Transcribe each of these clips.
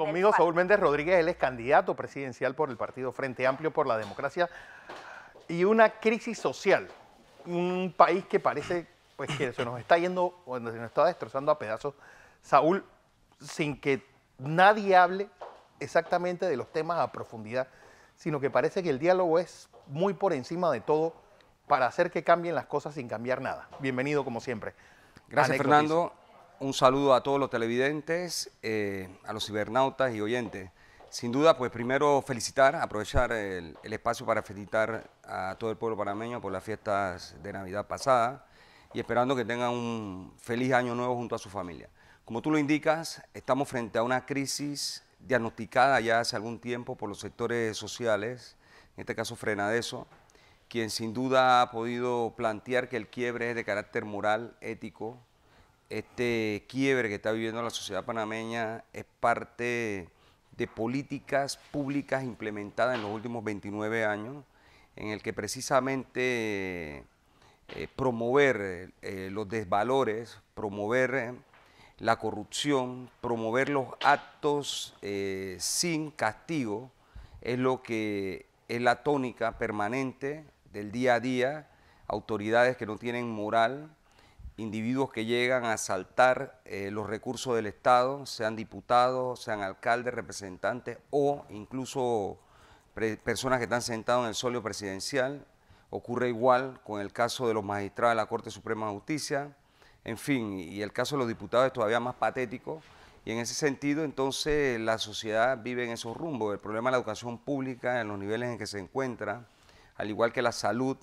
Conmigo Saúl Méndez Rodríguez, él es candidato presidencial por el partido Frente Amplio por la Democracia y una crisis social, un país que parece pues que se nos está yendo, o se nos está destrozando a pedazos. Saúl, sin que nadie hable exactamente de los temas a profundidad, sino que parece que el diálogo es muy por encima de todo para hacer que cambien las cosas sin cambiar nada. Bienvenido como siempre. Gracias, Fernando un saludo a todos los televidentes, eh, a los cibernautas y oyentes. Sin duda, pues primero felicitar, aprovechar el, el, espacio para felicitar a todo el pueblo panameño por las fiestas de Navidad pasada y esperando que tengan un feliz año nuevo junto a su familia. Como tú lo indicas, estamos frente a una crisis diagnosticada ya hace algún tiempo por los sectores sociales, en este caso Frenadeso, quien sin duda ha podido plantear que el quiebre es de carácter moral, ético, este quiebre que está viviendo la sociedad panameña es parte de políticas públicas implementadas en los últimos 29 años, en el que precisamente eh, promover eh, los desvalores, promover eh, la corrupción, promover los actos sin castigo, es lo que es la tónica permanente del día a día, autoridades que no tienen moral, individuos que llegan a asaltar eh, los recursos del Estado, sean diputados, sean alcaldes, representantes o incluso personas que están sentados en el solio presidencial. Ocurre igual con el caso de los magistrados de la Corte Suprema de Justicia, en fin, y el caso de los diputados es todavía más patético. Y en ese sentido, entonces, la sociedad vive en esos rumbos. El problema de la educación pública, en los niveles en que se encuentra, al igual que la salud,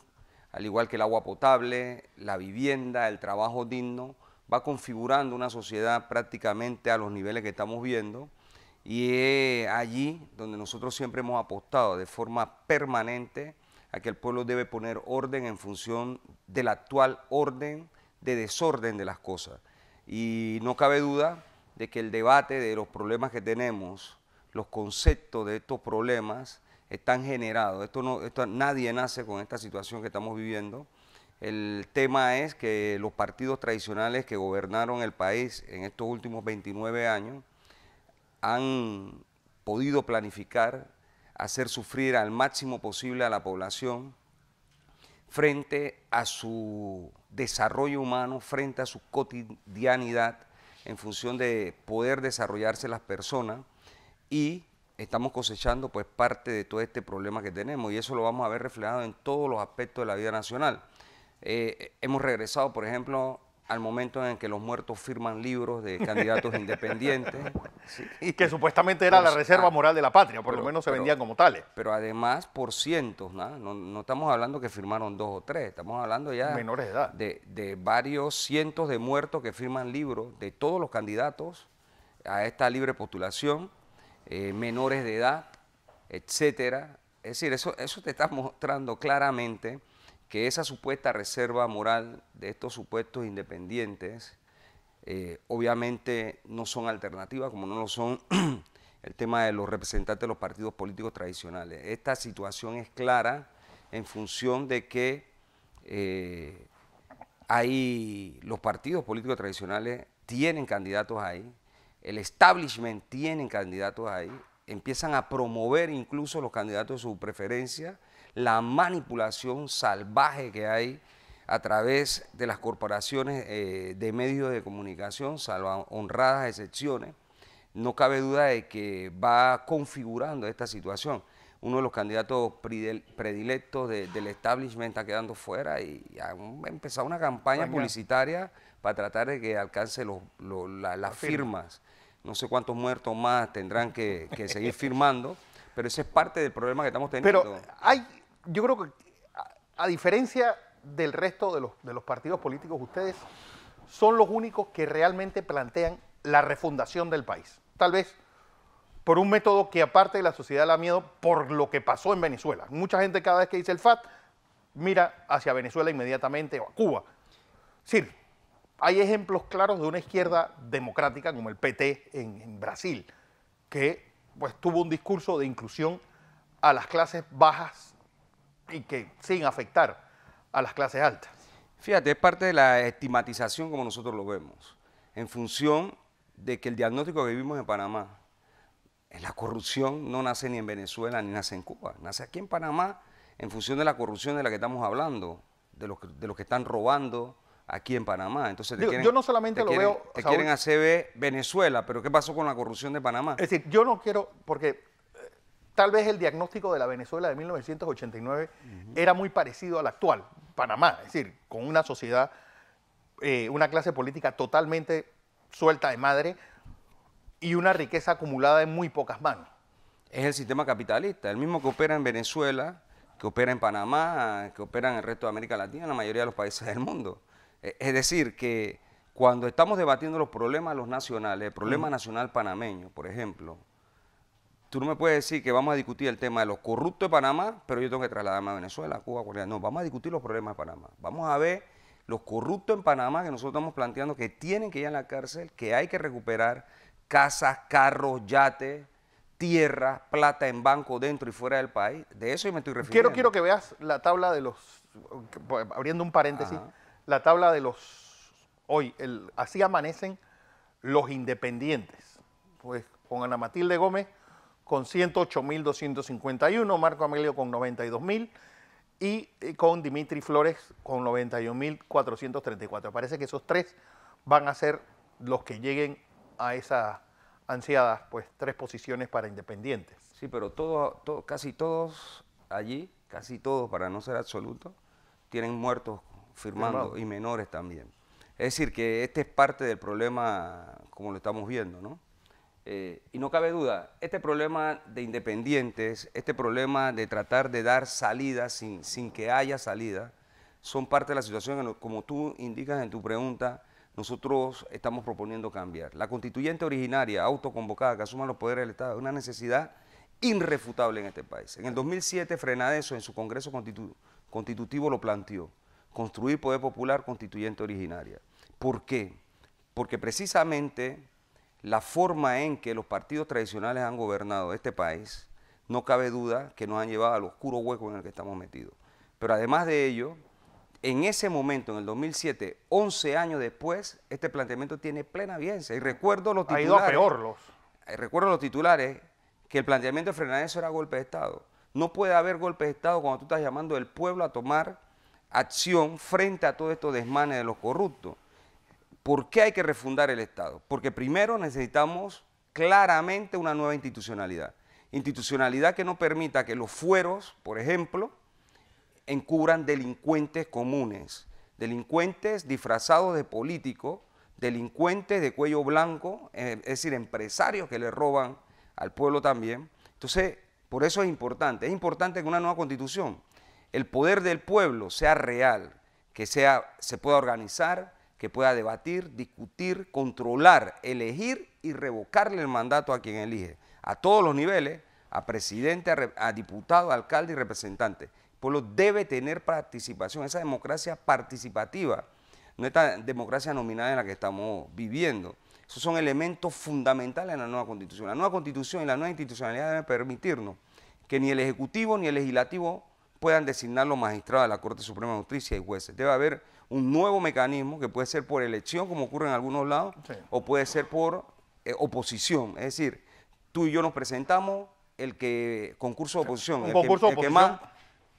al igual que el agua potable, la vivienda, el trabajo digno, va configurando una sociedad prácticamente a los niveles que estamos viendo y es allí donde nosotros siempre hemos apostado de forma permanente a que el pueblo debe poner orden en función del actual orden de desorden de las cosas. Y no cabe duda de que el debate de los problemas que tenemos, los conceptos de estos problemas, están generados. Esto no, nadie nace con esta situación que estamos viviendo. El tema es que los partidos tradicionales que gobernaron el país en estos últimos 29 años han podido planificar, hacer sufrir al máximo posible a la población frente a su desarrollo humano, frente a su cotidianidad, en función de poder desarrollarse las personas y estamos cosechando pues parte de todo este problema que tenemos y eso lo vamos a ver reflejado en todos los aspectos de la vida nacional. Eh, hemos regresado, por ejemplo, al momento en que los muertos firman libros de candidatos independientes. Y Que supuestamente era la pues, reserva ah, moral de la patria, por lo menos se vendían como tales. Pero además por cientos, ¿no? ¿no? estamos hablando que firmaron dos o tres, estamos hablando ya Menores edad. de, de varios cientos de muertos que firman libros de todos los candidatos a esta libre postulación eh, menores de edad, etcétera. Es decir, eso, eso te está mostrando claramente que esa supuesta reserva moral de estos supuestos independientes, eh, obviamente no son alternativas, como no lo son el tema de los representantes de los partidos políticos tradicionales. Esta situación es clara en función de que eh, los partidos políticos tradicionales tienen candidatos ahí, el establishment tiene candidatos ahí, empiezan a promover incluso los candidatos de su preferencia, la manipulación salvaje que hay a través de las corporaciones eh, de medios de comunicación, salvo honradas excepciones, no cabe duda de que va configurando esta situación. Uno de los candidatos predilectos del establishment está quedando fuera y ha empezado una campaña publicitaria para tratar de que alcance las firmas no sé cuántos muertos más tendrán que, seguir firmando, pero ese es parte del problema que estamos teniendo. Pero hay, yo creo que a, diferencia del resto de los, partidos políticos, ustedes son los únicos que realmente plantean la refundación del país. Tal vez por un método que aparte de la sociedad da miedo por lo que pasó en Venezuela. Mucha gente cada vez que dice el FAT mira hacia Venezuela inmediatamente o a Cuba. Sí. Hay ejemplos claros de una izquierda democrática como el PT en, Brasil, que pues, tuvo un discurso de inclusión a las clases bajas y que sin afectar a las clases altas. Fíjate, es parte de la estigmatización como nosotros lo vemos, en función de que el diagnóstico que vivimos en Panamá, la corrupción no nace ni en Venezuela ni nace en Cuba, nace aquí en Panamá en función de la corrupción de la que estamos hablando, de de los que están robando, aquí en Panamá. Entonces, yo no solamente lo veo... Te quieren hacer Venezuela, pero ¿qué pasó con la corrupción de Panamá? Es decir, yo no quiero, porque eh, tal vez el diagnóstico de la Venezuela de 1989 era muy parecido al actual, Panamá, es decir, con una sociedad, eh, una clase política totalmente suelta de madre y una riqueza acumulada en muy pocas manos. Es el sistema capitalista, el mismo que opera en Venezuela, que opera en Panamá, que opera en el resto de América Latina, en la mayoría de los países del mundo. Eh, es decir, que cuando estamos debatiendo los problemas los nacionales, el problema mm. nacional panameño, por ejemplo, tú no me puedes decir que vamos a discutir el tema de los corruptos de Panamá, pero yo tengo que trasladarme a Venezuela, Cuba, Corea. No, vamos a discutir los problemas de Panamá. Vamos a ver los corruptos en Panamá que nosotros estamos planteando que tienen que ir a la cárcel, que hay que recuperar casas, carros, yates, tierras, plata en banco dentro y fuera del país. De eso yo me estoy refiriendo. Quiero, quiero que veas la tabla de los, pues, abriendo un paréntesis, la tabla de los, hoy, el, así amanecen los independientes. Pues con Ana Matilde Gómez con 108.251, Marco Amelio con 92.000 y eh, con Dimitri Flores con 91.434. Parece que esos tres van a ser los que lleguen a esas ansiadas pues, tres posiciones para independientes. Sí, pero todo, todo, casi todos allí, casi todos para no ser absoluto, tienen muertos firmando, y menores también. Es decir, que este es parte del problema como lo estamos viendo, ¿no? Eh, y no cabe duda, este problema de independientes, este problema de tratar de dar salida sin, que haya salida, son parte de la situación que, como tú indicas en tu pregunta, nosotros estamos proponiendo cambiar. La constituyente originaria, autoconvocada, que asuma los poderes del Estado, es una necesidad irrefutable en este país. En el 2007, eso en su Congreso Constitutivo, lo planteó construir poder popular constituyente originaria. ¿Por qué? Porque precisamente la forma en que los partidos tradicionales han gobernado este país, no cabe duda que nos han llevado al oscuro hueco en el que estamos metidos. Pero además de ello, en ese momento, en el 2007, 11 años después, este planteamiento tiene plena vigencia. Y recuerdo los titulares... Ha ido a peor los... Eh, recuerdo los titulares que el planteamiento de frenar eso era golpe de Estado. No puede haber golpe de Estado cuando tú estás llamando al pueblo a tomar acción frente a todo estos desmanes de los corruptos. ¿Por qué hay que refundar el Estado? Porque primero necesitamos claramente una nueva institucionalidad. Institucionalidad que no permita que los fueros, por ejemplo, encubran delincuentes comunes, delincuentes disfrazados de políticos, delincuentes de cuello blanco, eh, es decir, empresarios que le roban al pueblo también. Entonces, por eso es importante. Es importante que una nueva constitución el poder del pueblo sea real, que sea, se pueda organizar, que pueda debatir, discutir, controlar, elegir y revocarle el mandato a quien elige, a todos los niveles, a presidente, a, diputado, a alcalde y representante. El pueblo debe tener participación, esa democracia participativa, no esta democracia nominada en la que estamos viviendo. Esos son elementos fundamentales en la nueva constitución. La nueva constitución y la nueva institucionalidad deben permitirnos que ni el Ejecutivo ni el Legislativo puedan designar los magistrados de la Corte Suprema de Justicia y jueces. Debe haber un nuevo mecanismo que puede ser por elección, como ocurre en algunos lados, o puede ser por eh, oposición. Es decir, tú y yo nos presentamos el que concurso de oposición, el, que, más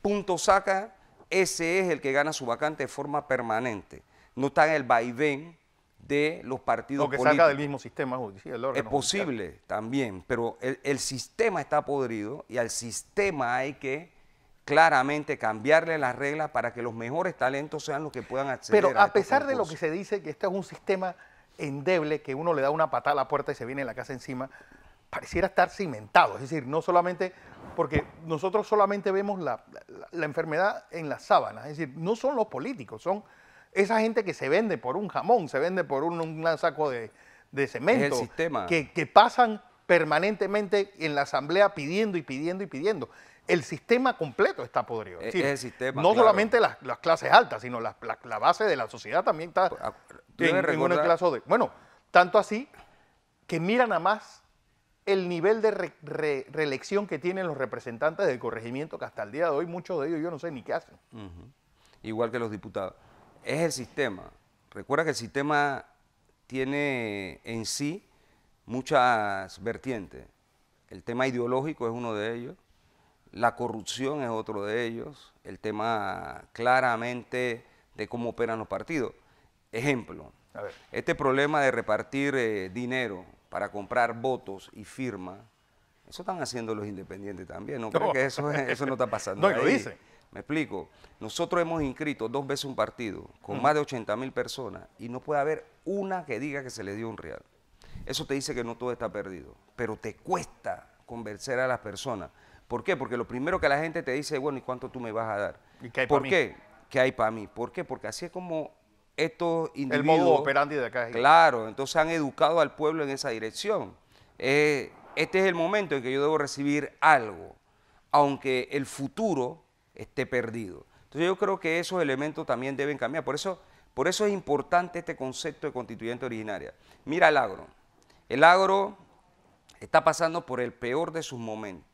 puntos saca, ese es el que gana su vacante de forma permanente. No está en el vaivén de los partidos Lo que políticos. del mismo sistema judicial. Es posible también, pero el sistema está podrido y al sistema hay que claramente cambiarle las reglas para que los mejores talentos sean los que puedan acceder. Pero a, pesar de lo que se dice, que este es un sistema endeble, que uno le da una patada a la puerta y se viene la casa encima, pareciera estar cimentado. Es decir, no solamente, porque nosotros solamente vemos la, enfermedad en las sábanas, es decir, no son los políticos, son esa gente que se vende por un jamón, se vende por un, saco de, cemento, que pasan permanentemente en la asamblea pidiendo y pidiendo y pidiendo el sistema completo está podrido. E-, no solamente las, clases altas, sino la, base de la sociedad también está pues, ah, en, en, una de. Bueno, tanto así que miran a más el nivel de reelección que tienen los representantes del corregimiento, que hasta el día de hoy muchos de ellos yo no sé ni qué hacen. Igual que los diputados. Es el sistema. Recuerda que el sistema tiene en sí muchas vertientes. El tema ideológico es uno de ellos la corrupción es otro de ellos, el tema claramente de cómo operan los partidos. Ejemplo, este problema de repartir eh, dinero para comprar votos y firmas, eso están haciendo los independientes también, ¿no? Creo que eso, eso no está pasando. no, lo dice. Me explico. Nosotros hemos inscrito dos veces un partido con más de 80 mil personas y no puede haber una que diga que se le dio un real. Eso te dice que no todo está perdido, pero te cuesta convencer a las personas. ¿Por qué? Porque lo primero que la gente te dice, bueno, ¿y cuánto tú me vas a dar? ¿Y qué hay ¿Por qué? ¿Qué hay para mí? ¿Por qué? Porque así es como estos individuos... El modo operandi de acá. ¿eh? Claro, entonces han educado al pueblo en esa dirección. Eh, este es el momento en que yo debo recibir algo, aunque el futuro esté perdido. Entonces yo creo que esos elementos también deben cambiar. Por eso, por eso es importante este concepto de constituyente originaria. Mira el agro. El agro está pasando por el peor de sus momentos.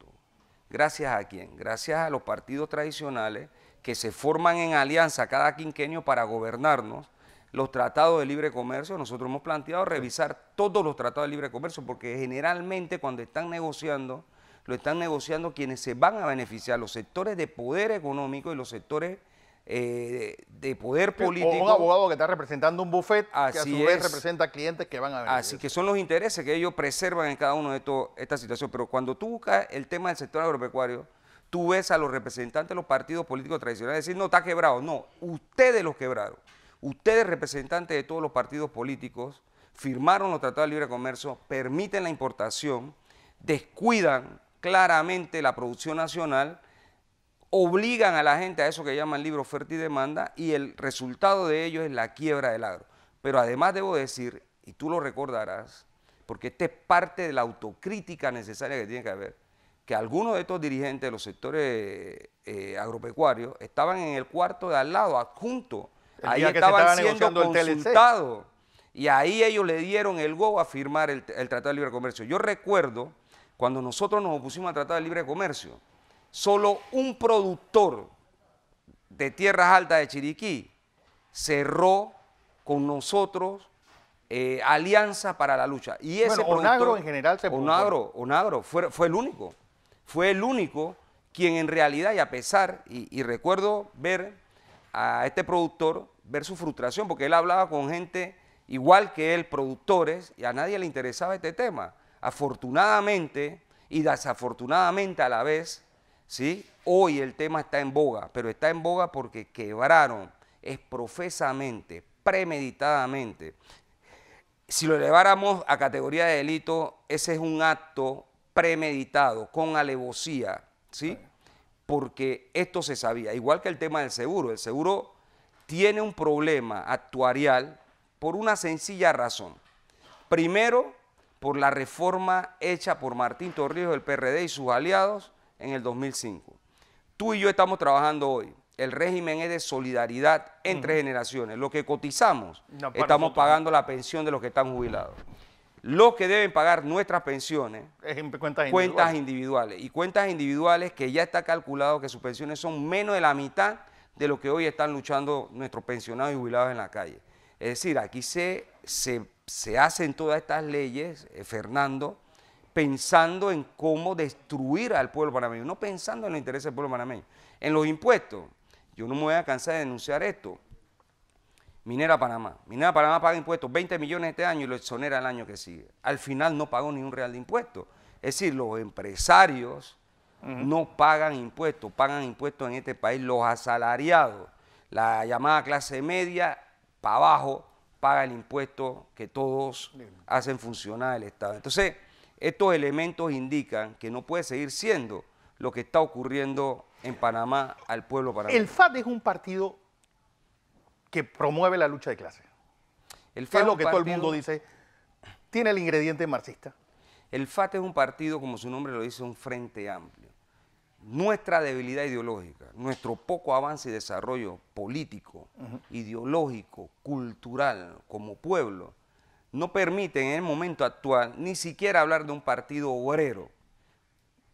¿Gracias a quién? Gracias a los partidos tradicionales que se forman en alianza cada quinquenio para gobernarnos. Los tratados de libre comercio, nosotros hemos planteado revisar todos los tratados de libre comercio, porque generalmente cuando están negociando, lo están negociando quienes se van a beneficiar, los sectores de poder económico y los sectores eh, de poder político. un abogado que está representando un buffet así que a su vez representa clientes que van a venir. Así que son los intereses que ellos preservan en cada uno de estas situaciones. Pero cuando tú buscas el tema del sector agropecuario, tú ves a los representantes de los partidos políticos tradicionales decir, no, está quebrado. No, ustedes los quebraron. Ustedes, representantes de todos los partidos políticos, firmaron los tratados de libre comercio, permiten la importación, descuidan claramente la producción nacional obligan a la gente a eso que llaman libre oferta y demanda y el resultado de ello es la quiebra del agro. Pero además debo decir, y tú lo recordarás, porque esta es parte de la autocrítica necesaria que tiene que haber, que algunos de estos dirigentes de los sectores eh, agropecuarios estaban en el cuarto de al lado, adjunto. ahí estaban siendo consultados. Y ahí ellos le dieron el go a firmar el, el Tratado de Libre Comercio. Yo recuerdo cuando nosotros nos opusimos al Tratado de Libre Comercio, solo un productor de Tierras Altas de Chiriquí cerró con nosotros eh, alianza para la lucha. Y ese Onagro en general se Onagro, Onagro fue, el único. Fue el único quien en realidad y a pesar, y recuerdo ver a este productor, ver su frustración, porque él hablaba con gente igual que él, productores, y a nadie le interesaba este tema. Afortunadamente y desafortunadamente a la vez, ¿sí? Hoy el tema está en boga, pero está en boga porque quebraron, es profesamente, premeditadamente. Si lo eleváramos a categoría de delito, ese es un acto premeditado, con alevosía, Porque esto se sabía, igual que el tema del seguro. El seguro tiene un problema actuarial por una sencilla razón. Primero, por la reforma hecha por Martín Torrijos del PRD y sus aliados, en el 2005. Tú y yo estamos trabajando hoy. El régimen es de solidaridad entre generaciones. Lo que cotizamos, estamos pagando la pensión de los que están jubilados. Los que deben pagar nuestras pensiones, cuentas, individuales. Y cuentas individuales que ya está calculado que sus pensiones son menos de la mitad de lo que hoy están luchando nuestros pensionados y jubilados en la calle. Es decir, aquí se, se, hacen todas estas leyes, eh, Fernando, pensando en cómo destruir al pueblo panameño, no pensando en los intereses del pueblo panameño. En los impuestos, yo no me voy a cansar de denunciar esto. Minera Panamá. Minera Panamá paga impuestos 20 millones este año y lo exonera el año que sigue. Al final no pagó ni un real de impuestos. Es decir, los empresarios no pagan impuestos, pagan impuestos en este país los asalariados. La llamada clase media, para abajo, paga el impuesto que todos hacen funcionar el Estado. Entonces, estos elementos indican que no puede seguir siendo lo que está ocurriendo en Panamá al pueblo panameño. El FAT es un partido que promueve la lucha de clases. El FAT es lo que todo el mundo dice. Tiene el ingrediente marxista. El FAT es un partido, como su nombre lo dice, un frente amplio. Nuestra debilidad ideológica, nuestro poco avance y desarrollo político, ideológico, cultural, como pueblo, no permiten en el momento actual ni siquiera hablar de un partido obrero,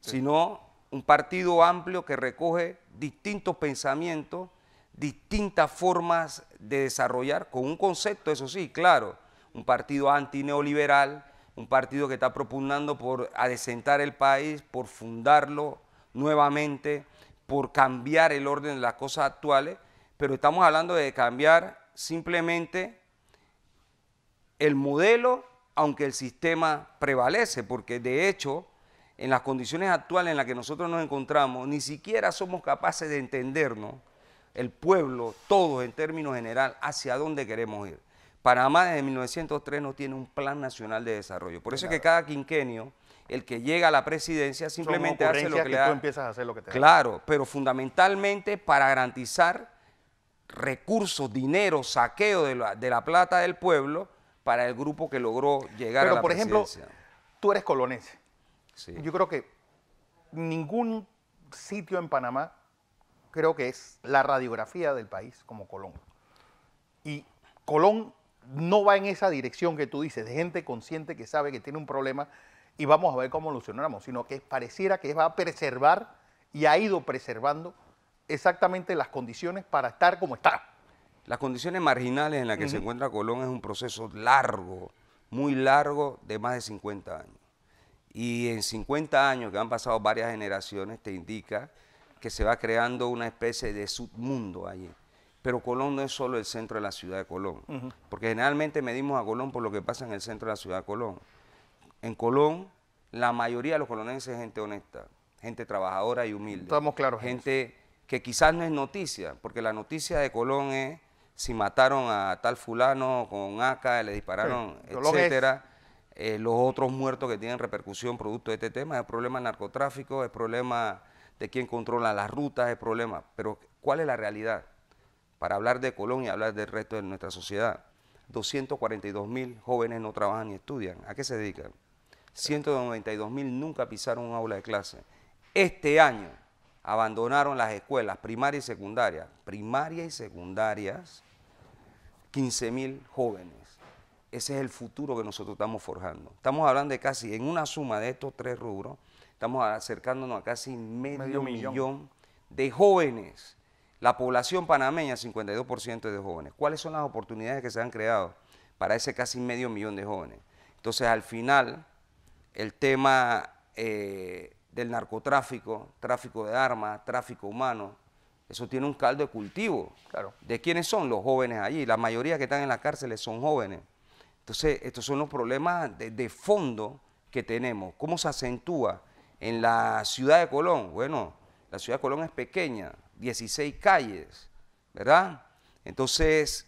sino un partido amplio que recoge distintos pensamientos, distintas formas de desarrollar, con un concepto, eso sí, claro, un partido antineoliberal, un partido que está propugnando por adecentar el país, por fundarlo nuevamente, por cambiar el orden de las cosas actuales, pero estamos hablando de cambiar simplemente el modelo, aunque el sistema prevalece, porque de hecho, en las condiciones actuales en las que nosotros nos encontramos, ni siquiera somos capaces de entendernos, el pueblo, todos en términos general, hacia dónde queremos ir. Panamá desde 1903 no tiene un plan nacional de desarrollo. Por eso es que cada quinquenio, el que llega a la presidencia simplemente hace lo que, le da. Tú empiezas a hacer lo que te Claro, pero fundamentalmente para garantizar recursos, dinero, saqueo de la, de la plata del pueblo, para el grupo que logró llegar a la por ejemplo, tú eres colonense. Yo creo que ningún sitio en Panamá creo que es la radiografía del país como Colón. Y Colón no va en esa dirección que tú dices, de gente consciente que sabe que tiene un problema y vamos a ver cómo lo solucionamos, sino que pareciera que va a preservar y ha ido preservando exactamente las condiciones para estar como está. Las condiciones marginales en las que se encuentra Colón es un proceso largo, muy largo, de más de 50 años. Y en 50 años que han pasado varias generaciones, te indica que se va creando una especie de submundo allí. Pero Colón no es solo el centro de la ciudad de Colón, porque generalmente medimos a Colón por lo que pasa en el centro de la ciudad de Colón. En Colón, la mayoría de los colonenses es gente honesta, gente trabajadora y humilde. Estamos claros. Gente que quizás no es noticia, porque la noticia de Colón es si mataron a tal fulano con ACA, le dispararon, etcétera. Eh, los otros muertos que tienen repercusión producto de este tema, es el problema del narcotráfico, es problema de quién controla las rutas, es problema. Pero, ¿cuál es la realidad? Para hablar de Colón y hablar del resto de nuestra sociedad, 242 mil jóvenes no trabajan ni estudian. ¿A qué se dedican? 192 mil nunca pisaron un aula de clase. Este año, abandonaron las escuelas primaria y secundaria, primarias y secundarias, 15 mil jóvenes. Ese es el futuro que nosotros estamos forjando. Estamos hablando de casi, en una suma de estos tres rubros, estamos acercándonos a casi medio, millón. de jóvenes. La población panameña, 52% de jóvenes. ¿Cuáles son las oportunidades que se han creado para ese casi medio millón de jóvenes? Entonces, al final, el tema eh, del narcotráfico, tráfico de armas, tráfico humano, eso tiene un caldo de cultivo. Claro. ¿De quiénes son los jóvenes allí? La mayoría que están en las cárceles son jóvenes. Entonces, estos son los problemas de, fondo que tenemos. ¿Cómo se acentúa en la ciudad de Colón? Bueno, la ciudad de Colón es pequeña, 16 calles, ¿verdad? Entonces,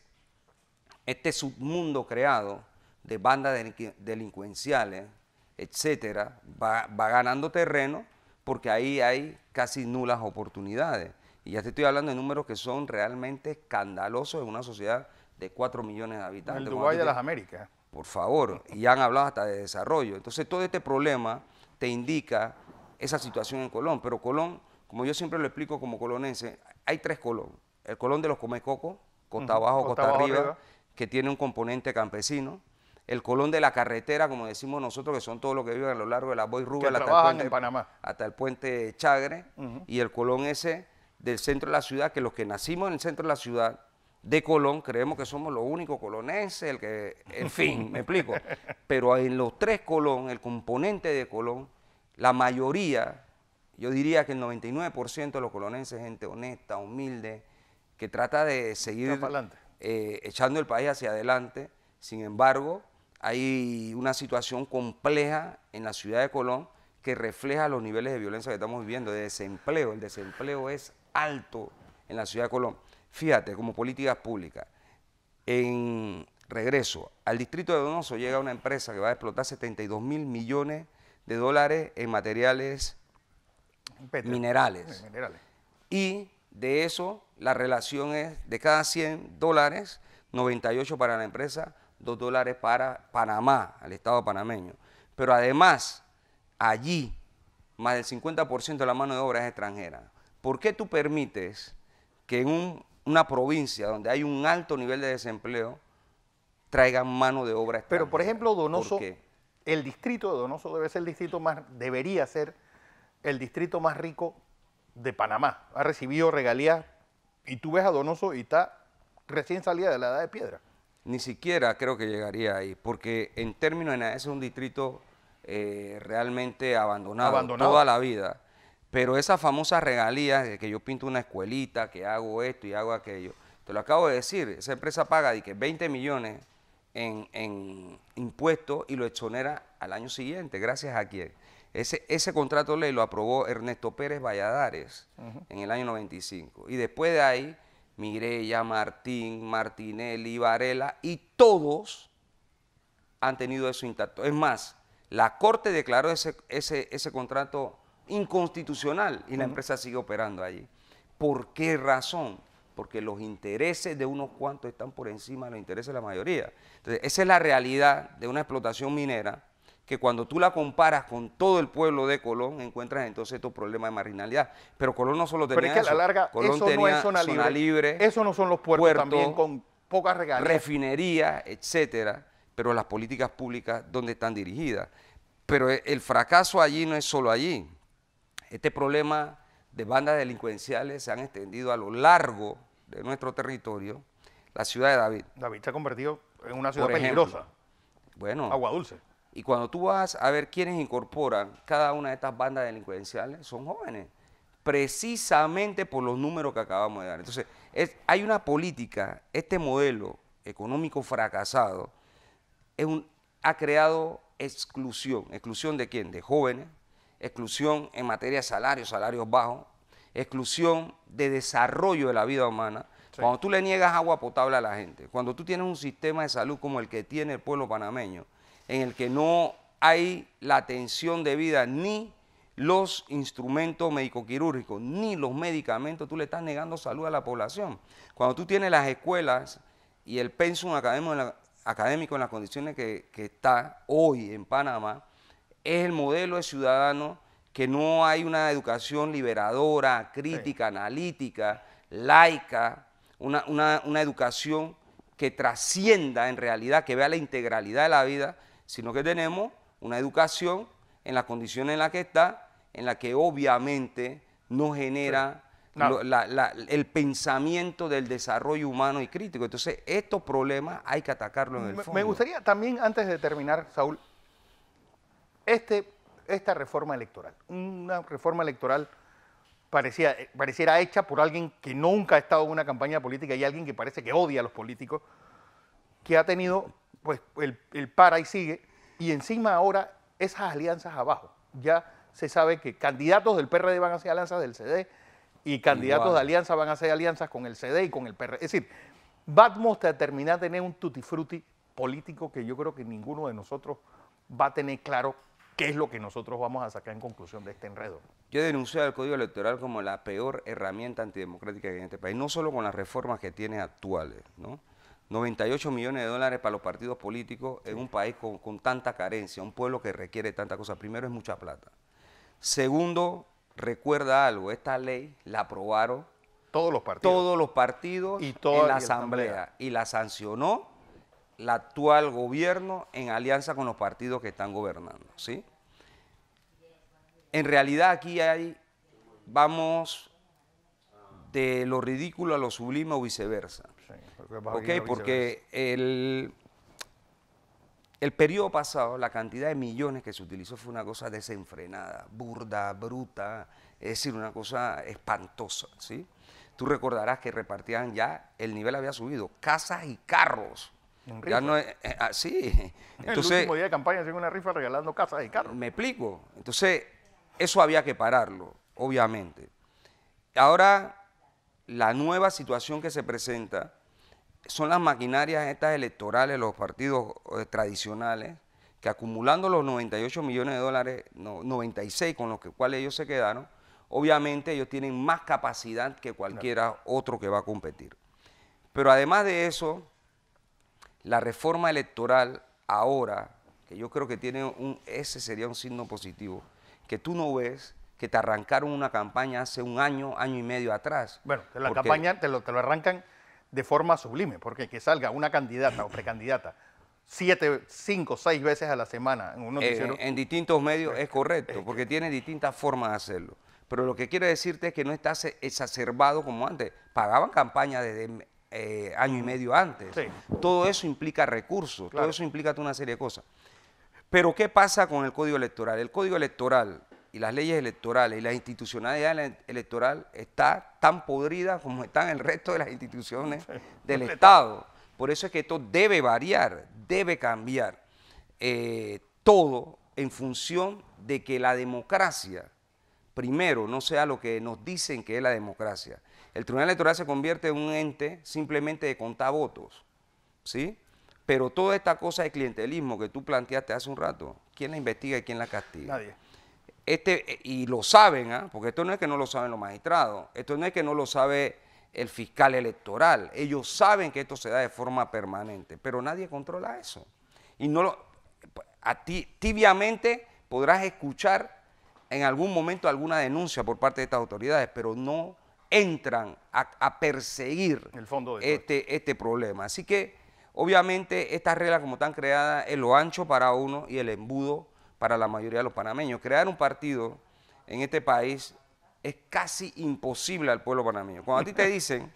este submundo creado de bandas delincuenciales, etcétera, va, ganando terreno porque ahí hay casi nulas oportunidades. Y ya te estoy hablando de números que son realmente escandalosos en una sociedad de 4 millones de habitantes. El Dubái de las Américas. Por favor, y han hablado hasta de desarrollo. Entonces, todo este problema te indica esa situación en Colón. Pero Colón, como yo siempre lo explico como colonense, hay tres Colón. El Colón de los Comecocos, Costa Abajo, Costa, arriba, que tiene un componente campesino el Colón de la Carretera, como decimos nosotros, que son todos los que viven a lo largo de la Boy Rubel hasta el, puente, hasta el puente Chagre, y el Colón ese del centro de la ciudad, que los que nacimos en el centro de la ciudad de Colón, creemos que somos los únicos colonenses, el que, en fin, me explico. Pero en los tres Colón, el componente de Colón, la mayoría, yo diría que el 99% de los colonenses es gente honesta, humilde, que trata de seguir eh, echando el país hacia adelante. Sin embargo, hay una situación compleja en la ciudad de Colón que refleja los niveles de violencia que estamos viviendo, de desempleo. El desempleo es alto en la ciudad de Colón. Fíjate, como políticas públicas, en regreso al distrito de Donoso llega una empresa que va a explotar 72 mil millones de dólares en materiales minerales. Y de eso, la relación es de cada 100 dólares, 98 para la empresa, dos dólares para Panamá, al Estado panameño. Pero además, allí, más del 50% de la mano de obra es extranjera. ¿Por qué tú permites que en una provincia donde hay un alto nivel de desempleo traigan mano de obra extranjera? Pero, por ejemplo, Donoso, el distrito de Donoso debe ser el distrito más, debería ser el distrito más rico de Panamá. Ha recibido regalías y tú ves a Donoso y está recién salida de la edad de piedra ni siquiera creo que llegaría ahí, porque en términos de es un distrito eh, realmente abandonado, toda la vida. Pero esa famosa regalías de que yo pinto una escuelita, que hago esto y hago aquello, te lo acabo de decir, esa empresa paga de que 20 millones en, impuestos y lo exonera al año siguiente, gracias a quién. Ese, ese contrato ley lo aprobó Ernesto Pérez Valladares en el año 95. Y después de ahí Mirella, Martín, Martinelli, Varela, y todos han tenido eso intacto. Es más, la Corte declaró ese, contrato inconstitucional y la empresa sigue operando allí. ¿Por qué razón? Porque los intereses de unos cuantos están por encima de los intereses de la mayoría. Entonces, esa es la realidad de una explotación minera que cuando tú la comparas con todo el pueblo de Colón, encuentras entonces estos problemas de marginalidad. Pero Colón no solo tenía que la larga, eso, Colón tenía zona, libre. eso no son los puertos también con pocas Refinería, etcétera. Pero las políticas públicas, donde están dirigidas? Pero e, el fracaso allí no es solo allí. Este problema de bandas delincuenciales se han extendido a lo largo de nuestro territorio. La ciudad de David. David se ha convertido en una ciudad peligrosa. Bueno. Agua dulce. Y cuando tú vas a ver quiénes incorporan cada una de estas bandas delincuenciales, son jóvenes, precisamente por los números que acabamos de dar. Entonces, hay una política, este modelo económico fracasado ha creado exclusión. ¿Exclusión de quién? De jóvenes, exclusión en materia de salarios, salarios bajos, exclusión de desarrollo de la vida humana. Cuando tú le niegas agua potable a la gente, cuando tú tienes un sistema de salud como el que tiene el pueblo panameño, en el que no hay la atención debida ni los instrumentos médico-quirúrgicos, ni los medicamentos, tú le estás negando salud a la población. Cuando tú tienes las escuelas y el pensum académico en, académico en las condiciones que, está hoy en Panamá, es el modelo de ciudadano que no hay una educación liberadora, crítica, analítica, laica, una, una educación que trascienda en realidad, que vea la integralidad de la vida, sino que tenemos una educación en las condiciones en las que está, en la que obviamente no genera el pensamiento del desarrollo humano y crítico. Entonces, estos problemas hay que atacarlo en el fondo. Me gustaría también, antes de terminar, Saúl, este, esta reforma electoral, una reforma electoral parecía, pareciera hecha por alguien que nunca ha estado en una campaña política y alguien que parece que odia a los políticos, que ha tenido pues el, para y sigue, y encima ahora esas alianzas abajo. Ya se sabe que candidatos del PRD van a ser alianzas del CD y candidatos de alianza van a hacer alianzas con el CD y con el PRD. Es decir, Batmos a terminar tener un tutti frutti político que yo creo que ninguno de nosotros va a tener claro qué es lo que nosotros vamos a sacar en conclusión de este enredo. Yo denuncio al Código Electoral como la peor herramienta antidemocrática que en este país, no solo con las reformas que tiene actuales, ¿no? 98 millones de dólares para los partidos políticos en un país con, tanta carencia, un pueblo que requiere tanta cosa. Primero es mucha plata. Segundo, recuerda algo, esta ley la aprobaron todos los partidos, y en la asamblea, y la sancionó el actual gobierno en alianza con los partidos que están gobernando, ¿sí? En realidad aquí hay vamos de lo ridículo a lo sublime o viceversa ok, porque el, el periodo pasado, la cantidad de millones que se utilizó fue una cosa desenfrenada, burda, bruta, es decir, una cosa espantosa, ¿sí? Tú recordarás que repartían ya, el nivel había subido, casas y carros. Ya eh, ah, sí. Entonces, el último día de campaña hacían una rifa regalando casas y carros. Me explico. Entonces, eso había que pararlo, obviamente. Ahora, la nueva situación que se presenta son las maquinarias estas electorales, los partidos eh, tradicionales, que acumulando los 98 millones de dólares, 96 con los que, cuales ellos se quedaron, obviamente ellos tienen más capacidad que cualquiera otro que va a competir. Pero además de eso, la reforma electoral ahora, que yo creo que tiene un, ese sería un signo positivo, que tú no ves que te arrancaron una campaña hace un año, año y medio atrás. Bueno, la campaña te lo, te lo arrancan de forma sublime, porque que salga una candidata o precandidata siete, cinco, seis veces a la semana en eh, en distintos medios es correcto, porque tiene distintas formas de hacerlo. Pero lo que quiero decirte es que no estás exacerbado como antes. Pagaban campaña desde eh, año y mm. medio antes. Todo eso implica recursos, todo eso implica una serie de cosas. Pero ¿qué pasa con el código electoral? El código electoral y las leyes electorales y la institucionalidad electoral está tan podrida como están el resto de las instituciones del Estado. Por eso es que esto debe variar, debe cambiar eh, todo en función de que la democracia, primero, no sea lo que nos dicen que es la democracia. El Tribunal Electoral se convierte en un ente simplemente de contar votos, ¿sí? Pero toda esta cosa de clientelismo que tú planteaste hace un rato, ¿quién la investiga y quién la castiga? Nadie. Este, eh, y lo saben, ¿ah? porque esto no es que no lo saben los magistrados, esto no es que no lo sabe el fiscal electoral, ellos saben que esto se da de forma permanente, pero nadie controla eso. Y no tibiamente podrás escuchar en algún momento alguna denuncia por parte de estas autoridades, pero no entran a, perseguir este, este problema. Así que, obviamente, estas reglas como están creadas, es lo ancho para uno y el embudo para la mayoría de los panameños. Crear un partido en este país es casi imposible al pueblo panameño. Cuando a ti te dicen,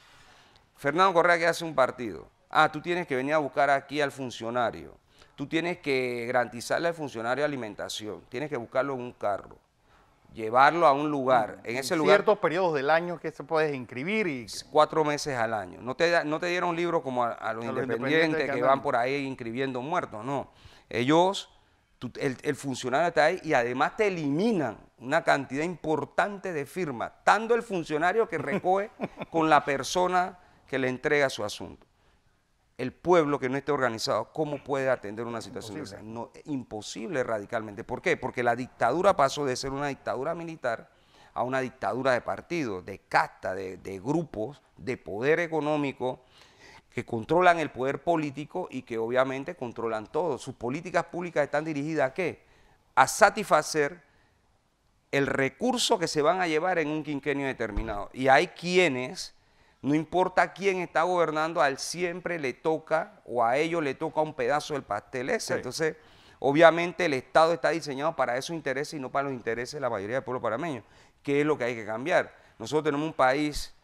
Fernando Correa que hace un partido, ah, tú tienes que venir a buscar aquí al funcionario, tú tienes que garantizarle al funcionario alimentación, tienes que buscarlo en un carro, llevarlo a un lugar. En, ese lugar. Ciertos periodos del año que se puedes inscribir y. Cuatro meses al año. No te, no te dieron libros como a, los independientes que van por ahí inscribiendo muertos, no. Ellos el, funcionario está ahí y además te eliminan una cantidad importante de firmas, tanto el funcionario que recoge con la persona que le entrega su asunto. El pueblo que no esté organizado, ¿cómo puede atender una situación de esa? Eh, imposible radicalmente. ¿Por qué? Porque la dictadura pasó de ser una dictadura militar a una dictadura de partidos, de casta, de grupos, de poder económico, que controlan el poder político y que obviamente controlan todo. Sus políticas públicas están dirigidas a qué? A satisfacer el recurso que se van a llevar en un quinquenio determinado. Y hay quienes, no importa quién está gobernando, al siempre le toca o a ellos le toca un pedazo del pastel ese. Entonces, obviamente el Estado está diseñado para esos intereses y no para los intereses de la mayoría del pueblo parameño. ¿Qué es lo que hay que cambiar. Nosotros tenemos un país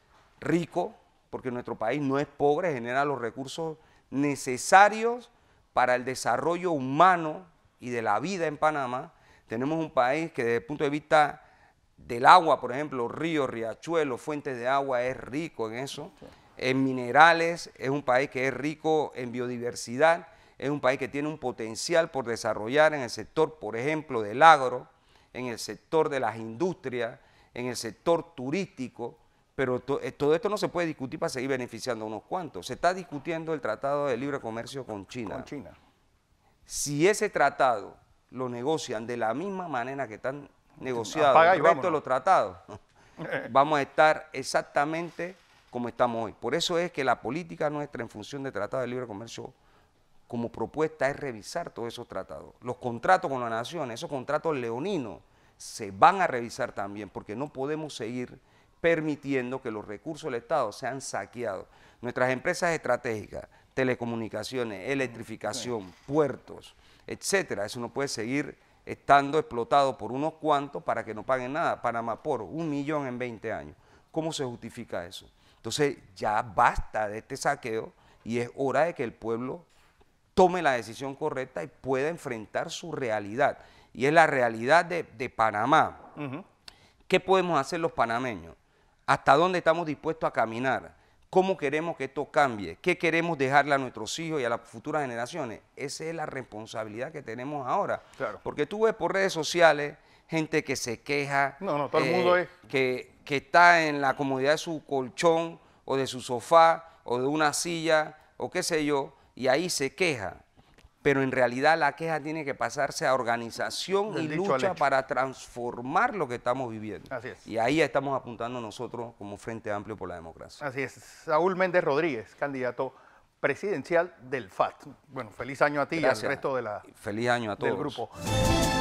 rico, porque nuestro país no es pobre, genera los recursos necesarios para el desarrollo humano y de la vida en Panamá. Tenemos un país que desde el punto de vista del agua, por ejemplo, ríos, riachuelos, fuentes de agua, es rico en eso. En minerales, es un país que es rico en biodiversidad, es un país que tiene un potencial por desarrollar en el sector, por ejemplo, del agro, en el sector de las industrias, en el sector turístico. Pero eh, todo esto no se puede discutir para seguir beneficiando a unos cuantos. Se está discutiendo el Tratado de Libre Comercio con China. Con China. Si ese tratado lo negocian de la misma manera que están negociados el resto de los tratados, vamos a estar exactamente como estamos hoy. Por eso es que la política nuestra en función de Tratado de Libre Comercio como propuesta es revisar todos esos tratados. Los contratos con la nación, esos contratos leoninos, se van a revisar también porque no podemos seguir permitiendo que los recursos del Estado sean saqueados. Nuestras empresas estratégicas, telecomunicaciones, electrificación, puertos, etcétera, eso no puede seguir estando explotado por unos cuantos para que no paguen nada. Panamá por un millón en 20 años. ¿Cómo se justifica eso? Entonces ya basta de este saqueo y es hora de que el pueblo tome la decisión correcta y pueda enfrentar su realidad. Y es la realidad de, Panamá. ¿Qué podemos hacer los panameños? hasta dónde estamos dispuestos a caminar, cómo queremos que esto cambie, qué queremos dejarle a nuestros hijos y a las futuras generaciones. Esa es la responsabilidad que tenemos ahora. Porque tú ves por redes sociales gente que se queja, no, no, todo el mundo eh, es. que está en la comodidad de su colchón o de su sofá o de una silla o qué sé yo, y ahí se queja pero en realidad la queja tiene que pasarse a organización y lucha para transformar lo que estamos viviendo. Y ahí estamos apuntando nosotros como Frente Amplio por la Democracia. Así es. Saúl Méndez Rodríguez, candidato presidencial del FAT. Bueno, feliz año a ti y al resto de la, feliz año a todos. del grupo.